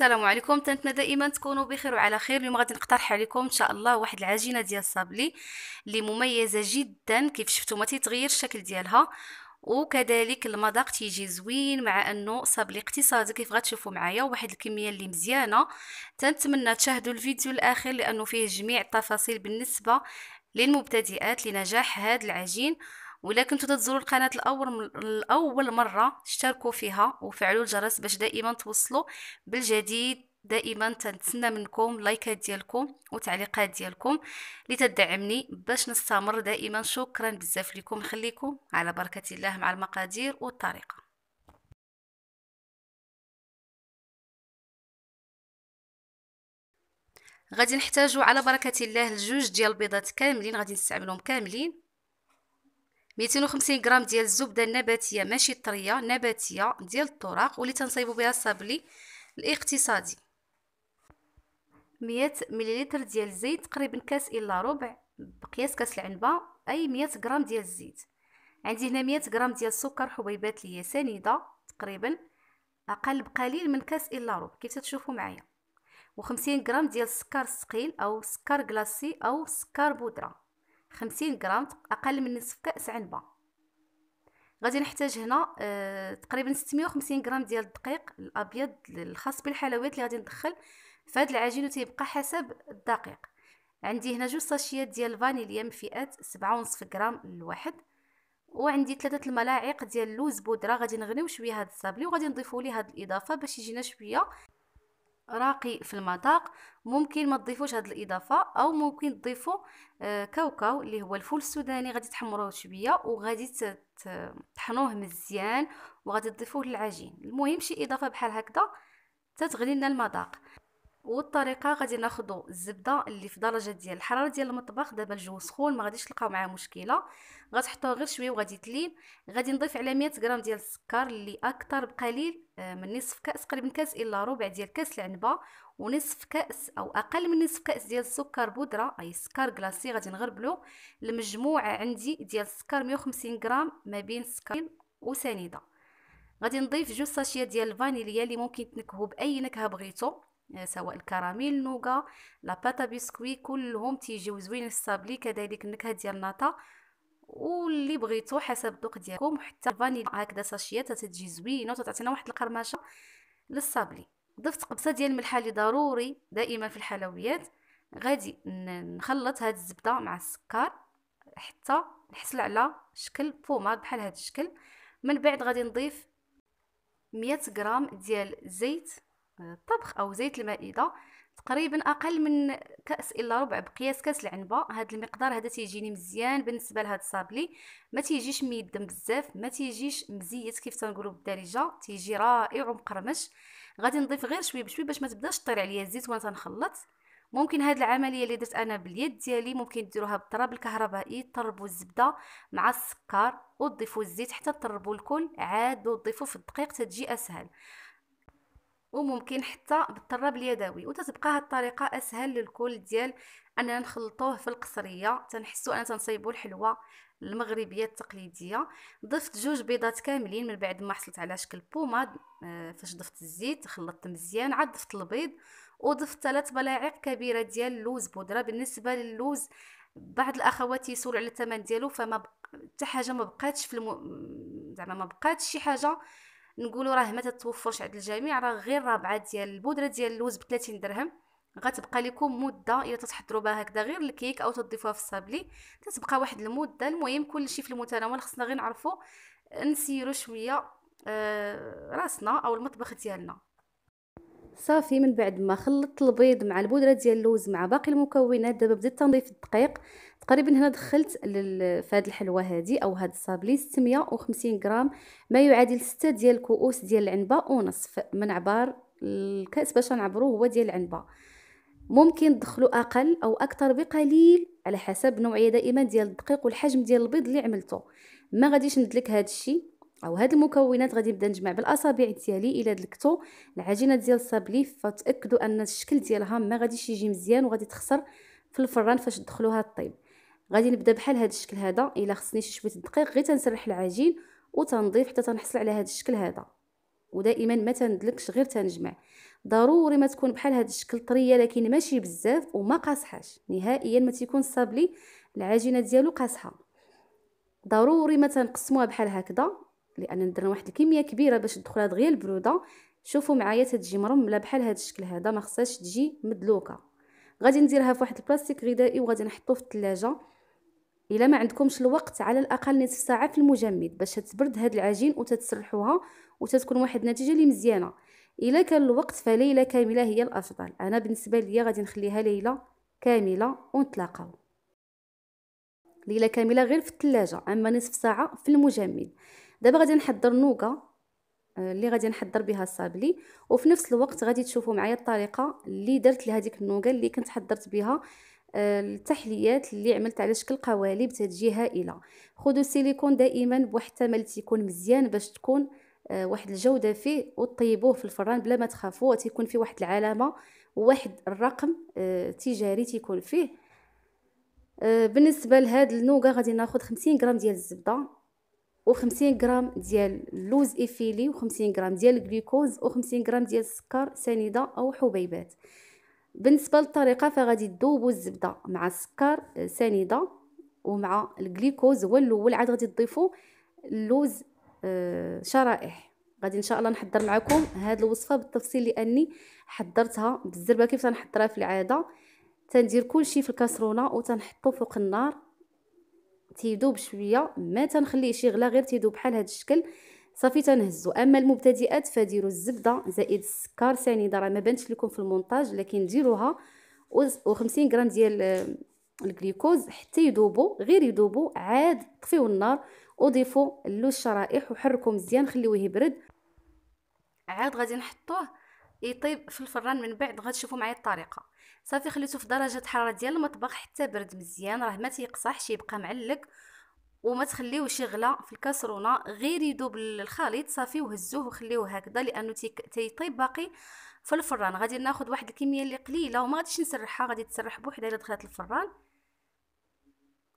السلام عليكم تنتمنى دائما تكونوا بخير وعلى خير اليوم غادي نقترح عليكم ان شاء الله واحد العجينه ديال الصابلي اللي مميزه جدا كيف شفتوا ما تيتغير الشكل ديالها وكذلك المذاق تيجي زوين مع انه صابلي اقتصادي كيف غتشوفوا معايا واحد الكميه اللي مزيانه تنتمنى تشاهدوا الفيديو الاخر لانه فيه جميع التفاصيل بالنسبه للمبتدئات لنجاح هذا العجين ولا كنتو تزوروا القناه الاول الاول مره اشتركوا فيها وفعلوا الجرس باش دائما توصلوا بالجديد دائما تنتسنى منكم لايكات ديالكم وتعليقات ديالكم لتدعمني باش نستمر دائما شكرا بزاف لكم خليكم على بركه الله مع المقادير والطريقه غادي نحتاجو على بركه الله الجوج ديال البيضات كاملين غادي نستعملهم كاملين 250 غرام ديال الزبده النباتيه ماشي الطريه نباتيه ديال الطراق واللي تنصايبوا بها الصابلي الاقتصادي 100 مليلتر ديال الزيت تقريبا كاس الا ربع بقياس كاس العنبه اي 100 غرام ديال الزيت عندي هنا 100 غرام ديال السكر حبيبات لي هي سنيده تقريبا اقل بقليل من كاس الا ربع كيف تشوفوا معايا و50 غرام ديال السكر الثقيل او سكر كلاصي او سكر بودره خمسين غرام اقل من نصف كاس عنبه غادي نحتاج هنا آه تقريبا 650 غرام ديال الدقيق الابيض الخاص بالحلويات اللي غادي ندخل في هذا العجين وتيبقى حسب الدقيق عندي هنا جوج صاشيات ديال الفانيليا مفئات سبعة ونصف غرام الواحد وعندي ثلاثة الملاعق ديال اللوز بودرة غادي نغنيو شويه هاد الصابلي وغادي نضيفو ليه هاد الاضافه باش يجينا شويه راقي في المذاق ممكن ما تضيفوش هاد الاضافه او ممكن تضيفوا آه، كاوكاو اللي هو الفول السوداني غادي تحمروه شويه وغادي تطحنوه مزيان وغادي تضيفوه للعجين المهم شي اضافه بحال هكذا تتغلي لنا المذاق والطريقه غادي ناخذ الزبده اللي في درجه ديال الحراره ديال المطبخ دابا الجو سخون ما غاديش نلقاو معاه مشكله غتحطوها غير شويه وغادي تلين غادي نضيف على 100 غرام ديال السكر اللي اكثر بقليل آه، من نصف كاس قريب من كاس الا ربع ديال كاس العنبه ونصف كاس او اقل من نصف كاس ديال السكر بودره اي سكر كلاصي غادي نغربلو المجموع عندي ديال السكر 150 غرام ما بين سكر وسنيده غادي نضيف جوج ساشيه ديال الفانيليا اللي ممكن تنكهو باي نكهه بغيتو سواء الكراميل لا باتا بيسكوي كلهم تيجيو زوين الصابلي كذلك النكهه ديال الناطا واللي بغيتو حسب الذوق ديالكم حتى الفانيلا هكذا ساشيات تتجي زوينه وتعطينا واحد القرمشه للصابلي ضفت قبصه ديال الملح اللي ضروري دائما في الحلويات غادي نخلط هاد الزبده مع السكر حتى نحصل على شكل بوماد بحال هاد الشكل من بعد غادي نضيف 100 غرام ديال زيت الطبخ او زيت المائده تقريبا اقل من كاس الا ربع بقياس كاس العنبه هذا المقدار هذا تيجيني مزيان بالنسبه لهذا الصابلي ما تيجيش ميدم بزاف ما تيجيش مزيت كيف تنقولوا بالدارجه تيجي رائع ومقرمش غادي نضيف غير شويه بشويه باش ما تبداش طير عليا الزيت وانا تنخلط ممكن هاد العمليه اللي درت انا باليد ديالي ممكن ديروها بالطراب الكهربائي طربوا الزبده مع السكر وتضيفوا الزيت حتى تطربوا الكل عاد وتضيفوا في الدقيق تتجي اسهل وممكن حتى بالطراب اليدوي وتتبقى هاد الطريقه اسهل للكل ديال اننا نخلطوه في القصريه تنحسو انا تنصيبو الحلوه المغربيه التقليديه ضفت جوج بيضات كاملين من بعد ما حصلت على شكل بوماد آه، فاش ضفت الزيت خلطت مزيان عاد ضفت البيض وضفت ثلاث ملاعق كبيره ديال اللوز بودره بالنسبه للوز بعض الاخوات يسول على الثمن ديالو فما حتى حاجه ما بقاتش في الم... زعما ما بقاتش شي حاجه نقولوا راه ما تتوفرش عند الجميع راه غير رابعه ديال البودره ديال اللوز ب 30 درهم غتبقى لكم مده الا تتحضروا بها هكذا غير الكيك او تضيفوها في الصابلي تتبقى واحد المده المهم كلشي في المتناول خصنا غير نعرفوا نسيروا شويه آه راسنا او المطبخ ديالنا صافي من بعد ما خلطت البيض مع البودره ديال اللوز مع باقي المكونات دابا بديت تنضيف الدقيق تقريبا هنا دخلت في فهاد الحلوه هادي او هاد الصابلي 650 غرام ما يعادل 6 ديال الكؤوس ديال العنبه ونصف من عبار الكاس باش نعبروا هو ديال العنبه ممكن تدخلوا اقل او اكثر بقليل على حسب نوعيه دائما ديال الدقيق والحجم ديال البيض اللي عملته ما غاديش ندلك هذا الشيء او هاد المكونات غادي نبدا نجمع بالاصابع ديالي الى دلكتو العجينه ديال الصابلي فتاكدوا ان الشكل ديالها ما غاديش يجي مزيان وغادي تخسر في الفران فاش تدخلوها الطيب غادي نبدا بحال هاد الشكل هذا الا خصني شي شويه الدقيق غير تنسرح العجين وتنضيف حتى تنحصل على هاد الشكل هذا ودائما ما تندلكش غير تنجمع ضروري ما تكون بحال هاد الشكل طريه لكن ماشي بزاف وما قاصحاش نهائيا ما تيكون الصابلي العجينه ديالو قاصحه ضروري ما تنقسموها بحال هكذا لان درنا واحد الكميه كبيره باش تدخل هاد غير البروده شوفوا معايا تتجي مرمله بحال هاد الشكل هذا ما خصهاش تجي مدلوكه غادي نديرها في واحد البلاستيك غذائي وغادي نحطو في الثلاجه الا ما عندكمش الوقت على الاقل نصف ساعه في المجمد باش تبرد هاد العجين وتتسرحوها وتتكون واحد النتيجه اللي مزيانه الا كان الوقت فليله كامله هي الافضل انا بالنسبه ليا غادي نخليها ليله كامله ونتلاقاو ليله كامله غير في الثلاجه اما نصف ساعه في المجمد دابا غادي نحضر نوكا آه، اللي غادي نحضر بها الصابلي وفي نفس الوقت غادي تشوفوا معايا الطريقه اللي درت لهذيك النوكا اللي كنت حضرت بها آه، التحليات اللي عملت على شكل قوالب تتجي هائله خذوا السيليكون دائما بواحد الثمن تيكون مزيان باش تكون آه، واحد الجوده فيه وطيبوه في الفران بلا ما تخافوا تيكون فيه واحد العلامه واحد الرقم تجاري تيكون فيه بالنسبه لهاد النوكا غادي ناخذ 50 غرام ديال الزبده و50 غرام ديال اللوز إفيلي و50 غرام ديال الجلوكوز و50 غرام ديال السكر سنيدة أو حبيبات بالنسبة للطريقة فغادي تذوبوا الزبدة مع السكر سنيدة ومع الجلوكوز هو الأول عاد غادي تضيفوا اللوز آه، شرائح غادي ان شاء الله نحضر معكم هاد الوصفه بالتفصيل لاني حضرتها بالزربه كيف تنحضرها في العاده تندير كلشي في الكاسرونه وتنحطو فوق النار تيذوب شويه ما تنخليهش يغلى غير تيذوب بحال هذا الشكل صافي تنهزو اما المبتدئات فديروا الزبده زائد السكر سنيده راه ما بانتش لكم في المونتاج لكن ديروها و50 غرام ديال آه، الجليكوز حتى يذوبوا غير يذوبوا عاد طفيو النار وضيفوا اللوز الشرائح وحركوا مزيان خليوه يبرد عاد غادي نحطوه يطيب إيه، في الفران من بعد غتشوفوا معايا الطريقه صافي خليته في درجه حراره ديال المطبخ حتى برد مزيان راه ما تيقصحش يبقى معلق وما تخليوهش يغلى في الكاسرونه غير يذوب الخليط صافي وهزوه وخليوه هكذا لانه تيطيب باقي في الفران غادي ناخذ واحد الكميه اللي قليله وما غاديش نسرحها غادي تسرح بوحدها الا دخلت الفران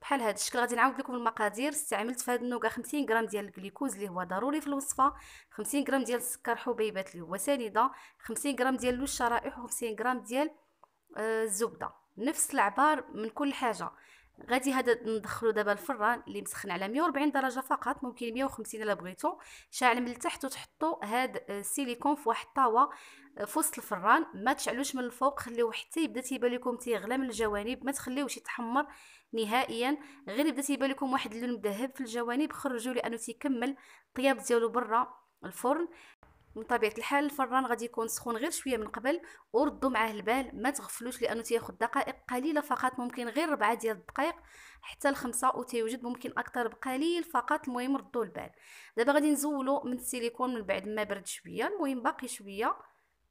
بحال هذا الشكل غادي نعاود لكم المقادير استعملت في هذا النوكا 50 غرام ديال الجليكوز اللي هو ضروري في الوصفه 50 غرام ديال السكر حبيبات اللي هو سنيده 50 غرام ديال شرائح و 50 غرام ديال الزبده آه، نفس العبار من كل حاجه غادي هذا ندخلو دابا الفران اللي مسخن على 140 درجه فقط ممكن 150 الا بغيتو شاعل من التحت وتحطو هاد السيليكون في واحد الطاوه آه، في وسط الفران ما تشعلوش من الفوق خليوه حتى يبدا تيبان لكم تيغلى من الجوانب ما تخليوش يتحمر نهائيا غير يبدا تيبان لكم واحد اللون مذهب في الجوانب خرجوه لانه تيكمل الطياب ديالو برا الفرن من طبيعه الحال الفران غادي يكون سخون غير شويه من قبل وردوا معاه البال ما تغفلوش لانه تياخذ دقائق قليله فقط ممكن غير ربعة ديال الدقائق حتى لخمسة وتيوجد ممكن اكثر بقليل فقط المهم ردوا البال دابا غادي نزولو من السيليكون من بعد ما برد شويه المهم باقي شويه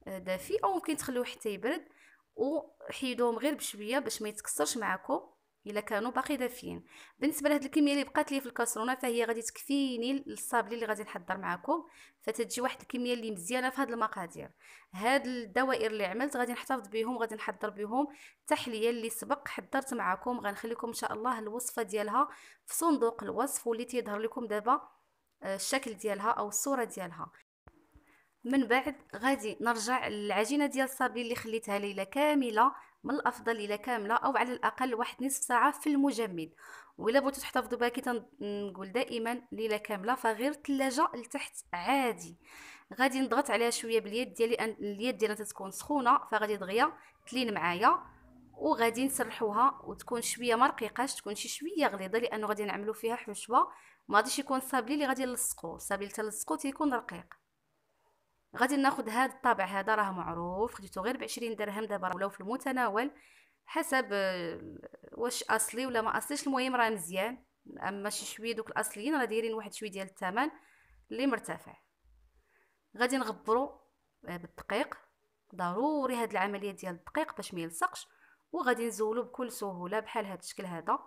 آه، دافي او ممكن تخلوه حتى يبرد وحيدوهم غير بشويه باش ما يتكسرش معاكم الا كانوا باقي دافيين بالنسبه لهاد الكميه اللي بقات لي في الكاسرونه فهي غادي تكفيني للصابلي اللي غادي نحضر معكم فتتجي واحد الكميه اللي مزيانه في هاد المقادير هاد الدوائر اللي عملت غادي نحتفظ بهم غادي نحضر بهم التحليه اللي سبق حضرت معكم غنخليكم ان شاء الله الوصفه ديالها في صندوق الوصف واللي تيظهر لكم دابا آه، الشكل ديالها او الصوره ديالها من بعد غادي نرجع للعجينه ديال الصابلي اللي خليتها ليله كامله من الافضل الى كامله او على الاقل واحد نصف ساعه في المجمد ولا بغيتو تحتفظوا بها كي تنقول دائما ليله كامله فغير الثلاجه لتحت عادي غادي نضغط عليها شويه باليد ديالي اليد ديالنا تتكون سخونه فغادي دغيا تلين معايا وغادي نسرحوها وتكون شويه ما رقيقاش تكون شي شويه غليظه لانه غادي نعملو فيها حشوه ما غاديش يكون الصابلي اللي غادي نلصقو الصابلي اللي تيكون رقيق غادي ناخذ هذا الطابع هذا راه معروف خديته غير ب 20 درهم دابا ولاو في المتناول حسب آه، واش اصلي ولا ما اصليش المهم راه مزيان اما شي شويه دوك الاصليين راه دايرين واحد شويه ديال الثمن اللي مرتفع غادي نغبرو آه، بالدقيق ضروري هاد العمليه ديال الدقيق باش ما يلصقش وغادي نزولو بكل سهوله بحال هاد الشكل هذا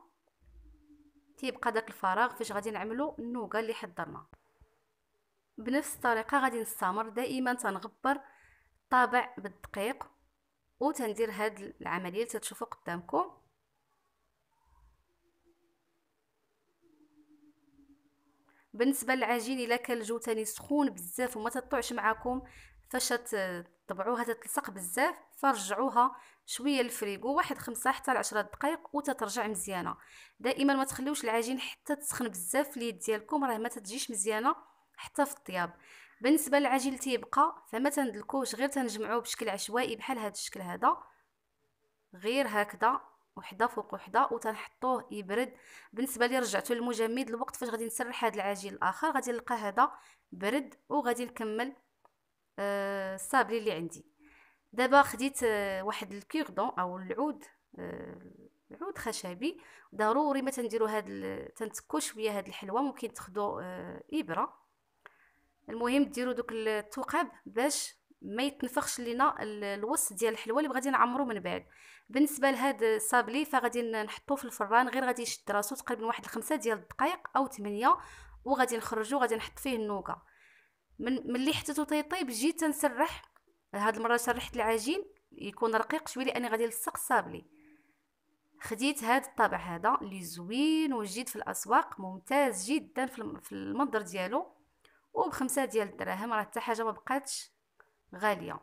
تيبقى داك الفراغ فاش غادي نعملو النوكه اللي حضرنا بنفس الطريقه غادي نستمر دائما تنغبر الطابع بالدقيق وتندير هاد العمليه اللي تتشوفوا قدامكم بالنسبه للعجين الا كان الجو تاني سخون بزاف وما تطوعش معكم فاش تطبعوها تتلصق بزاف فرجعوها شويه للفريغو واحد خمسة حتى لعشرة دقائق وتترجع مزيانه دائما ما تخليوش العجين حتى تسخن بزاف في اليد ديالكم راه ما تجيش مزيانه حتى في الطياب بالنسبه للعجين تيبقى فما تندلكوش غير تنجمعوه بشكل عشوائي بحال هذا الشكل هذا غير هكذا وحده فوق وحده وتنحطوه يبرد بالنسبه لي رجعتو للمجمد الوقت فاش غادي نسرح هذا العجين الاخر غادي نلقى هذا برد وغادي نكمل آه الصابلي اللي عندي دابا خديت آه، واحد الكيردون او العود آه العود خشبي ضروري ما تنديروا هاد تنتكو شويه هاد الحلوه ممكن تاخذوا آه، ابره المهم ديروا دوك الثقاب باش ما يتنفخش لينا الوسط ديال الحلوى اللي غادي نعمرو من بعد بالنسبه لهاد الصابلي فغادي نحطوه في الفران غير غادي يشد راسو تقريبا واحد الخمسة ديال الدقائق او 8 وغادي نخرجو غادي نحط فيه النوكه من ملي حطيتو تيطيب جيت تنسرح هاد المره سرحت العجين يكون رقيق شويه لاني غادي نلصق الصابلي خديت هاد الطابع هذا اللي زوين وجيد في الاسواق ممتاز جدا في المنظر ديالو وبخمسة ديال الدراهم راه حتى حاجه ما بقاتش غاليه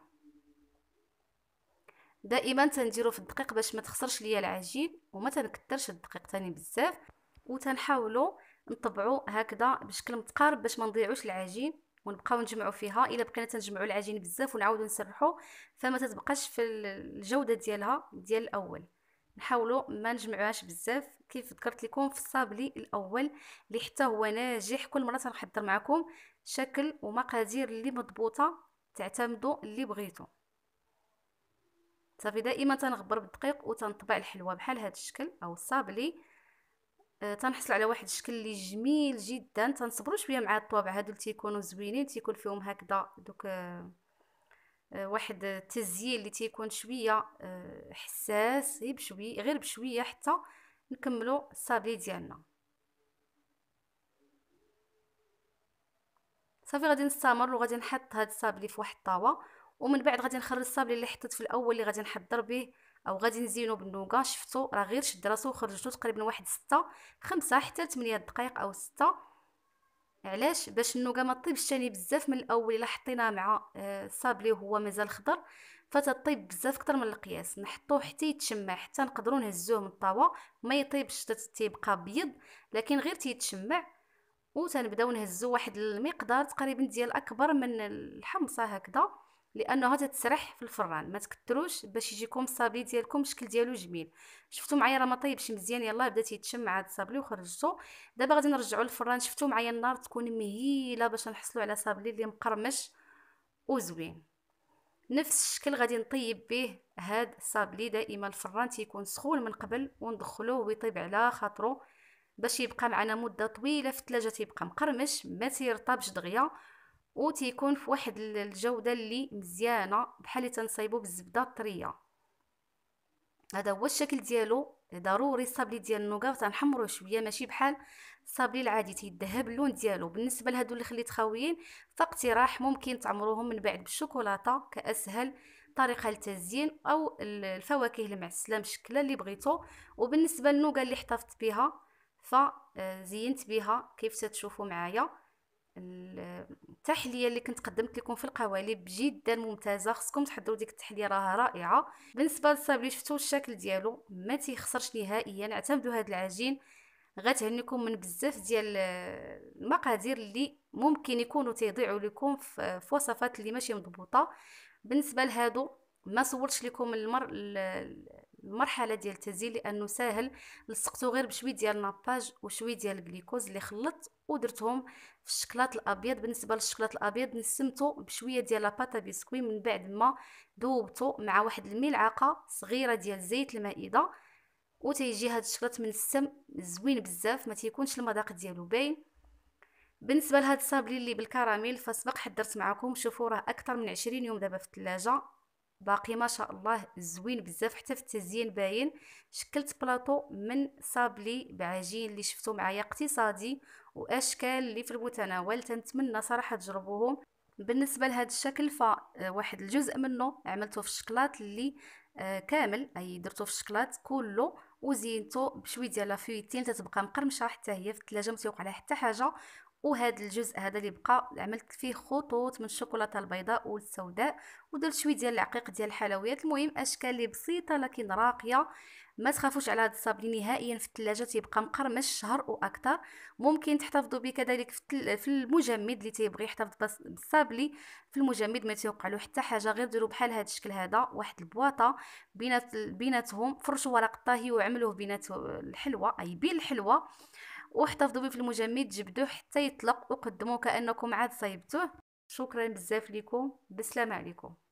دائما تنديرو في الدقيق باش ما تخسرش ليا العجين وما تنكثرش الدقيق تاني بزاف وتنحاولوا نطبعو هكذا بشكل متقارب باش ما نضيعوش العجين ونبقاو نجمعو فيها الا بقينا تنجمعو العجين بزاف ونعاودو نسرحو فما تتبقاش في الجوده ديالها ديال الاول نحاولوا ما نجمعوهاش بزاف كيف ذكرت لكم في الصابلي الاول اللي حتى هو ناجح كل مره تنحضر معكم شكل ومقادير اللي مضبوطه تعتمدوا اللي بغيتو صافي دائما تنغبر بالدقيق وتنطبع الحلوه بحال هذا الشكل او الصابلي آه، تنحصل على واحد الشكل اللي جميل جدا تنصبروا شويه مع الطوابع هادو تيكونوا زوينين تيكون فيهم هكذا دوك أه آه، واحد التزيين اللي تيكون شويه آه، حساس غير بشويه غير بشويه حتى نكملو الصافي ديالنا صافي غادي نستمر وغادي نحط هاد الصابلي في واحد الطاوه ومن بعد غادي نخرج الصابلي اللي حطيت في الاول اللي غادي نحضر به او غادي نزينو بالنوكا شفتو راه غير شد راسو وخرجتو تقريبا واحد ستة خمسة حتى 8 دقائق او ستة علاش باش النوكا ما طيبش ثاني بزاف من الاول الا حطيناه مع الصابلي آه، وهو مازال خضر فتطيب بزاف اكثر من القياس نحطوه حتى يتشمع حتى نقدروا نهزوه من الطاوه ما يطيبش تيبقى بيض لكن غير تيتشمع وتنبداو نهزو واحد المقدار تقريبا ديال اكبر من الحمصه هكذا لانه تسرح في الفران ما تكثروش باش يجيكم الصابلي ديالكم الشكل ديالو جميل شفتوا معايا راه ما طيبش مزيان يلاه بدا مع هذا الصابلي وخرجته دابا غادي نرجعوا للفران شفتوا معايا النار تكون مهيله باش نحصلوا على صابلي اللي مقرمش وزوين نفس الشكل غادي نطيب به هاد الصابلي دائما الفران تيكون سخون من قبل وندخلوه ويطيب على خاطرو باش يبقى معنا مده طويله في الثلاجه تيبقى مقرمش ما تيرطبش دغيا وتيكون في واحد الجوده اللي مزيانه بحال اللي تنصايبو بالزبده الطريه هذا هو الشكل ديالو ضروري الصابلي ديال النوكا تنحمرو شويه ماشي بحال الصابلي العادي تيذهب اللون ديالو بالنسبه لهادو اللي خليت خاويين فاقتراح ممكن تعمروهم من بعد بالشوكولاته كاسهل طريقه للتزيين او الفواكه المعسله مشكله اللي بغيتو وبالنسبه للنوكا اللي احتفظت بها فزينت بها كيف تتشوفوا معايا التحليه اللي كنت قدمت لكم في القوالب جدا ممتازه خصكم تحضروا ديك التحليه راها رائعه بالنسبه للصابلي شفتوا الشكل ديالو ما تيخسرش نهائيا اعتمدوا هذا العجين غتهنيكم من بزاف ديال المقادير اللي ممكن يكونوا تيضيعوا لكم في وصفات اللي ماشي مضبوطه بالنسبه لهادو ما صورتش لكم المر المرحله ديال التزيين لانه ساهل لصقته غير بشويه ديال لاباج وشويه ديال الجليكوز اللي خلطت ودرتهم في الشكلاط الابيض بالنسبه للشكلاط الابيض نسمته بشويه ديال لاباتا بيسكوي من بعد ما ذوبته مع واحد الملعقه صغيره ديال زيت المائده وتيجي هاد الشكلاط من السم زوين بزاف ما تيكونش المذاق ديالو باين بالنسبه لهاد الصابلي اللي بالكراميل فسبق حضرت معكم شوفوا راه اكثر من 20 يوم دابا في الثلاجه باقي ما شاء الله زوين بزاف حتى في التزيين باين شكلت بلاطو من صابلي بعجين اللي شفتو معايا اقتصادي واشكال اللي في المتناول تنتمنى صراحه تجربوهم بالنسبه لهذا الشكل فواحد آه، الجزء منه عملته في الشكلاط اللي آه، كامل اي درتو في الشكلاط كله وزينته بشويه ديال لافويتين تتبقى مقرمشه حتى هي في الثلاجه ما تيوقع حتى حاجه وهذا الجزء هذا اللي بقى عملت فيه خطوط من الشوكولاته البيضاء والسوداء ودرت شويه ديال العقيق ديال الحلويات المهم اشكال اللي بسيطه لكن راقيه ما تخافوش على هذا الصابلي نهائيا في الثلاجه تيبقى مقرمش شهر واكثر ممكن تحتفظوا به كذلك في المجمد اللي تيبغي يحتفظ بالصابلي في المجمد ما تيوقع له حتى حاجه غير ديروا بحال هذا الشكل هذا واحد البواطه بينات بيناتهم فرشوا ورق الطهي وعملوه بينات الحلوه اي بين الحلوه واحتفظوا به في المجمد جبدوه حتى يطلق وقدموه كانكم عاد صيبتوه شكرا بزاف لكم بالسلامه عليكم